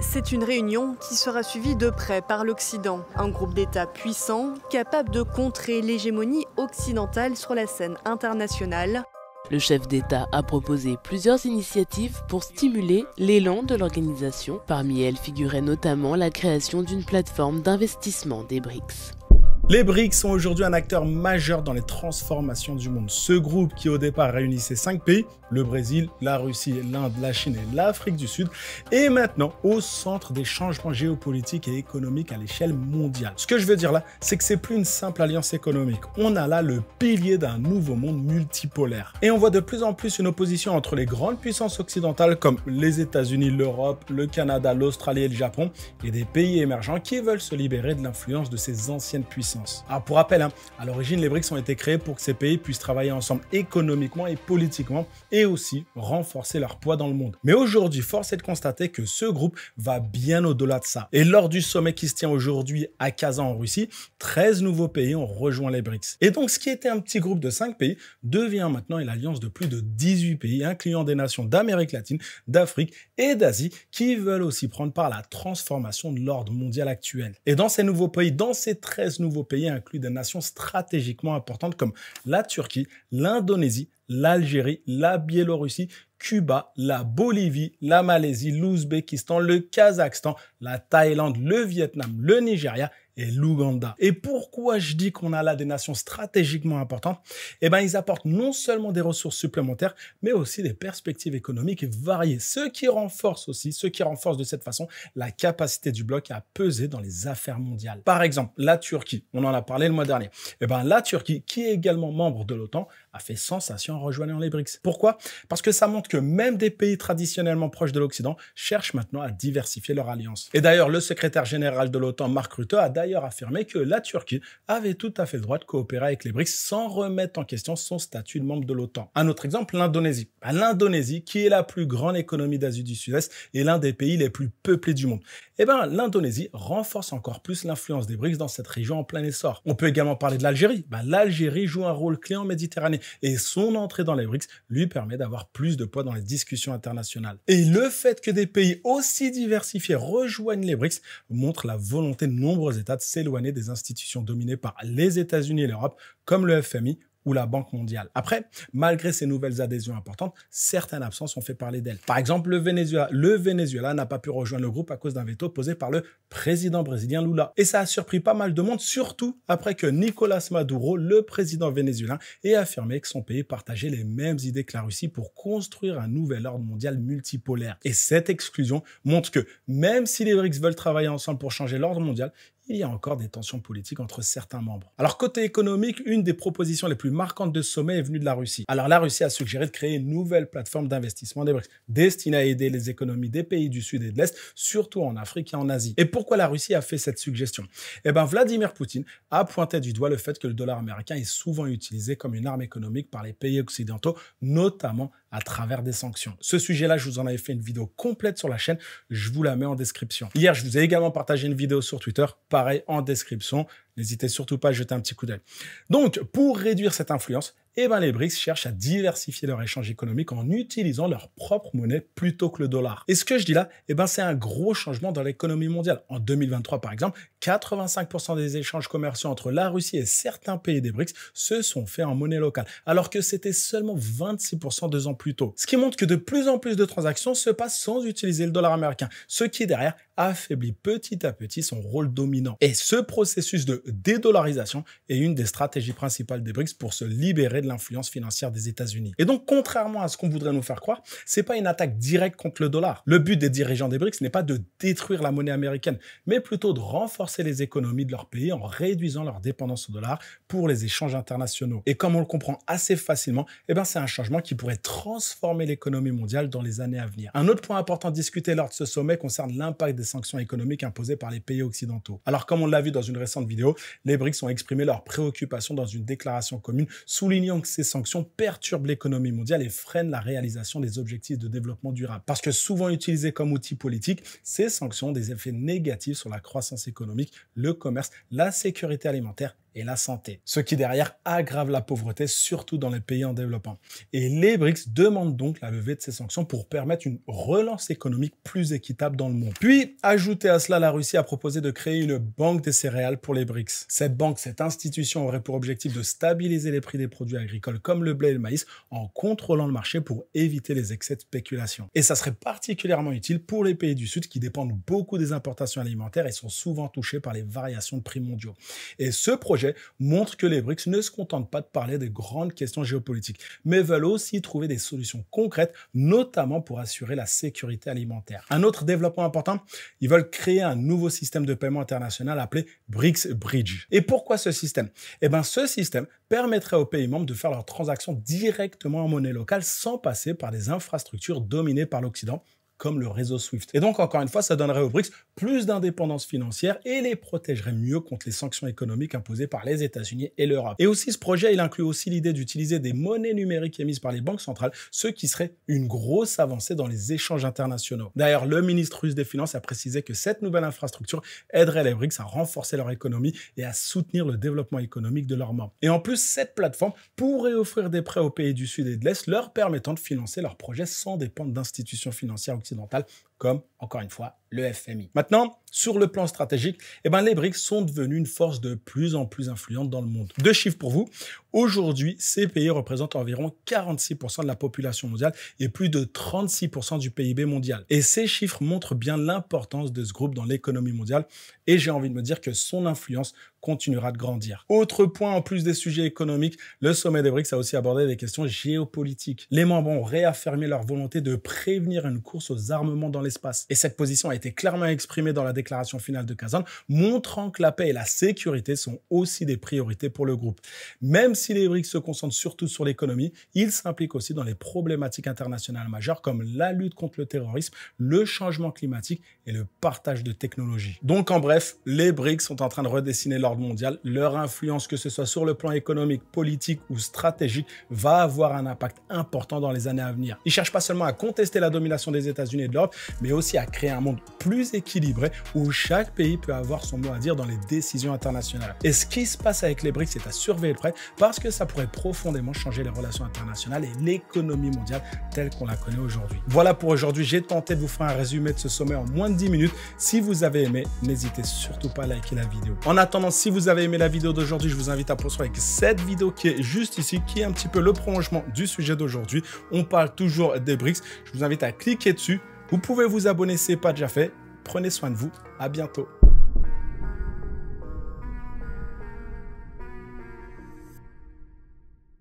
C'est une réunion qui sera suivie de près par l'Occident, un groupe d'États puissants capable de contrer l'hégémonie occidentale sur la scène internationale. Le chef d'État a proposé plusieurs initiatives pour stimuler l'élan de l'organisation. Parmi elles figurait notamment la création d'une plateforme d'investissement des BRICS. Les BRICS sont aujourd'hui un acteur majeur dans les transformations du monde. Ce groupe qui au départ réunissait cinq pays, le Brésil, la Russie, l'Inde, la Chine et l'Afrique du Sud, est maintenant au centre des changements géopolitiques et économiques à l'échelle mondiale. Ce que je veux dire là, c'est que c'est plus une simple alliance économique. On a là le pilier d'un nouveau monde multipolaire. Et on voit de plus en plus une opposition entre les grandes puissances occidentales comme les États-Unis, l'Europe, le Canada, l'Australie et le Japon et des pays émergents qui veulent se libérer de l'influence de ces anciennes puissances. Alors ah, pour rappel, hein, à l'origine, les BRICS ont été créés pour que ces pays puissent travailler ensemble économiquement et politiquement et aussi renforcer leur poids dans le monde. Mais aujourd'hui, force est de constater que ce groupe va bien au-delà de ça. Et lors du sommet qui se tient aujourd'hui à Kazan en Russie, 13 nouveaux pays ont rejoint les BRICS. Et donc ce qui était un petit groupe de 5 pays devient maintenant une alliance de plus de 18 pays, incluant des nations d'Amérique latine, d'Afrique et d'Asie qui veulent aussi prendre part à la transformation de l'ordre mondial actuel. Et dans ces nouveaux pays, dans ces 13 nouveaux pays inclut des nations stratégiquement importantes comme la Turquie, l'Indonésie, l'Algérie, la Biélorussie, Cuba, la Bolivie, la Malaisie, l'Ouzbékistan, le Kazakhstan, la Thaïlande, le Vietnam, le Nigeria et l'Ouganda. Et pourquoi je dis qu'on a là des nations stratégiquement importantes Eh bien, ils apportent non seulement des ressources supplémentaires, mais aussi des perspectives économiques variées, ce qui renforce aussi, ce qui renforce de cette façon la capacité du bloc à peser dans les affaires mondiales. Par exemple, la Turquie, on en a parlé le mois dernier. Eh bien, la Turquie, qui est également membre de l'OTAN, a fait sensation en rejoignant les BRICS. Pourquoi Parce que ça montre que même des pays traditionnellement proches de l'Occident cherchent maintenant à diversifier leur alliance. Et d'ailleurs, le secrétaire général de l'OTAN, Mark Rutte, a d'ailleurs affirmé que la Turquie avait tout à fait le droit de coopérer avec les BRICS sans remettre en question son statut de membre de l'OTAN. Un autre exemple, l'Indonésie. Bah, L'Indonésie, qui est la plus grande économie d'Asie du Sud-Est et l'un des pays les plus peuplés du monde. Eh bien, l'Indonésie renforce encore plus l'influence des BRICS dans cette région en plein essor. On peut également parler de l'Algérie. Bah, L'Algérie joue un rôle clé en Méditerranée et son entrée dans les BRICS lui permet d'avoir plus de poids dans les discussions internationales. Et le fait que des pays aussi diversifiés rejoignent les BRICS montre la volonté de nombreux États de s'éloigner des institutions dominées par les États-Unis et l'Europe, comme le FMI ou la Banque mondiale. Après, malgré ces nouvelles adhésions importantes, certaines absences ont fait parler d'elles. Par exemple, le Venezuela. Le Venezuela n'a pas pu rejoindre le groupe à cause d'un veto posé par le président brésilien Lula. Et ça a surpris pas mal de monde, surtout après que Nicolas Maduro, le président vénézuélien, ait affirmé que son pays partageait les mêmes idées que la Russie pour construire un nouvel ordre mondial multipolaire. Et cette exclusion montre que même si les BRICS veulent travailler ensemble pour changer l'ordre mondial, il y a encore des tensions politiques entre certains membres. Alors côté économique, une des propositions les plus marquantes de ce sommet est venue de la Russie. Alors la Russie a suggéré de créer une nouvelle plateforme d'investissement des BRICS, destinée à aider les économies des pays du Sud et de l'Est, surtout en Afrique et en Asie. Et pourquoi la Russie a fait cette suggestion Eh bien Vladimir Poutine a pointé du doigt le fait que le dollar américain est souvent utilisé comme une arme économique par les pays occidentaux, notamment à travers des sanctions. Ce sujet-là, je vous en avais fait une vidéo complète sur la chaîne. Je vous la mets en description. Hier, je vous ai également partagé une vidéo sur Twitter. Pareil, en description. N'hésitez surtout pas à jeter un petit coup d'œil. Donc, pour réduire cette influence, eh ben les BRICS cherchent à diversifier leur échange économique en utilisant leur propre monnaie plutôt que le dollar. Et ce que je dis là, eh ben c'est un gros changement dans l'économie mondiale. En 2023 par exemple, 85% des échanges commerciaux entre la Russie et certains pays des BRICS se sont faits en monnaie locale, alors que c'était seulement 26% deux ans plus tôt. Ce qui montre que de plus en plus de transactions se passent sans utiliser le dollar américain, ce qui est derrière affaiblit petit à petit son rôle dominant. Et ce processus de dédollarisation est une des stratégies principales des BRICS pour se libérer de l'influence financière des États-Unis. Et donc, contrairement à ce qu'on voudrait nous faire croire, c'est pas une attaque directe contre le dollar. Le but des dirigeants des BRICS n'est pas de détruire la monnaie américaine, mais plutôt de renforcer les économies de leur pays en réduisant leur dépendance au dollar pour les échanges internationaux. Et comme on le comprend assez facilement, eh ben c'est un changement qui pourrait transformer l'économie mondiale dans les années à venir. Un autre point important discuté lors de ce sommet concerne l'impact des sanctions économiques imposées par les pays occidentaux. Alors comme on l'a vu dans une récente vidéo, les BRICS ont exprimé leurs préoccupations dans une déclaration commune, soulignant que ces sanctions perturbent l'économie mondiale et freinent la réalisation des objectifs de développement durable. Parce que souvent utilisées comme outil politique, ces sanctions ont des effets négatifs sur la croissance économique, le commerce, la sécurité alimentaire la santé, ce qui derrière aggrave la pauvreté, surtout dans les pays en développement. Et les BRICS demandent donc la levée de ces sanctions pour permettre une relance économique plus équitable dans le monde. Puis, ajouter à cela, la Russie a proposé de créer une banque des céréales pour les BRICS. Cette banque, cette institution aurait pour objectif de stabiliser les prix des produits agricoles comme le blé et le maïs en contrôlant le marché pour éviter les excès de spéculation. Et ça serait particulièrement utile pour les pays du Sud qui dépendent beaucoup des importations alimentaires et sont souvent touchés par les variations de prix mondiaux. Et ce projet montre que les BRICS ne se contentent pas de parler des grandes questions géopolitiques, mais veulent aussi trouver des solutions concrètes, notamment pour assurer la sécurité alimentaire. Un autre développement important, ils veulent créer un nouveau système de paiement international appelé BRICS Bridge. Et pourquoi ce système Eh bien, ce système permettrait aux pays membres de faire leurs transactions directement en monnaie locale sans passer par des infrastructures dominées par l'Occident comme le réseau SWIFT. Et donc, encore une fois, ça donnerait aux BRICS plus d'indépendance financière et les protégerait mieux contre les sanctions économiques imposées par les États-Unis et l'Europe. Et aussi, ce projet, il inclut aussi l'idée d'utiliser des monnaies numériques émises par les banques centrales, ce qui serait une grosse avancée dans les échanges internationaux. D'ailleurs, le ministre russe des Finances a précisé que cette nouvelle infrastructure aiderait les BRICS à renforcer leur économie et à soutenir le développement économique de leurs membres. Et en plus, cette plateforme pourrait offrir des prêts aux pays du Sud et de l'Est, leur permettant de financer leurs projets sans dépendre d'institutions financières occidentale comme, encore une fois, le FMI. Maintenant, sur le plan stratégique, eh ben, les BRICS sont devenus une force de plus en plus influente dans le monde. Deux chiffres pour vous. Aujourd'hui, ces pays représentent environ 46% de la population mondiale et plus de 36% du PIB mondial. Et ces chiffres montrent bien l'importance de ce groupe dans l'économie mondiale et j'ai envie de me dire que son influence continuera de grandir. Autre point en plus des sujets économiques, le sommet des BRICS a aussi abordé des questions géopolitiques. Les membres ont réaffirmé leur volonté de prévenir une course aux armements dans les et cette position a été clairement exprimée dans la déclaration finale de Kazan, montrant que la paix et la sécurité sont aussi des priorités pour le groupe. Même si les BRICS se concentrent surtout sur l'économie, ils s'impliquent aussi dans les problématiques internationales majeures comme la lutte contre le terrorisme, le changement climatique et le partage de technologies. Donc en bref, les BRICS sont en train de redessiner l'ordre mondial. Leur influence, que ce soit sur le plan économique, politique ou stratégique, va avoir un impact important dans les années à venir. Ils cherchent pas seulement à contester la domination des États-Unis et de l'Europe, mais aussi à créer un monde plus équilibré où chaque pays peut avoir son mot à dire dans les décisions internationales. Et ce qui se passe avec les BRICS est à surveiller de près parce que ça pourrait profondément changer les relations internationales et l'économie mondiale telle qu'on la connaît aujourd'hui. Voilà pour aujourd'hui, j'ai tenté de vous faire un résumé de ce sommet en moins de 10 minutes. Si vous avez aimé, n'hésitez surtout pas à liker la vidéo. En attendant, si vous avez aimé la vidéo d'aujourd'hui, je vous invite à poursuivre avec cette vidéo qui est juste ici, qui est un petit peu le prolongement du sujet d'aujourd'hui. On parle toujours des BRICS. Je vous invite à cliquer dessus vous pouvez vous abonner si ce n'est pas déjà fait. Prenez soin de vous. À bientôt.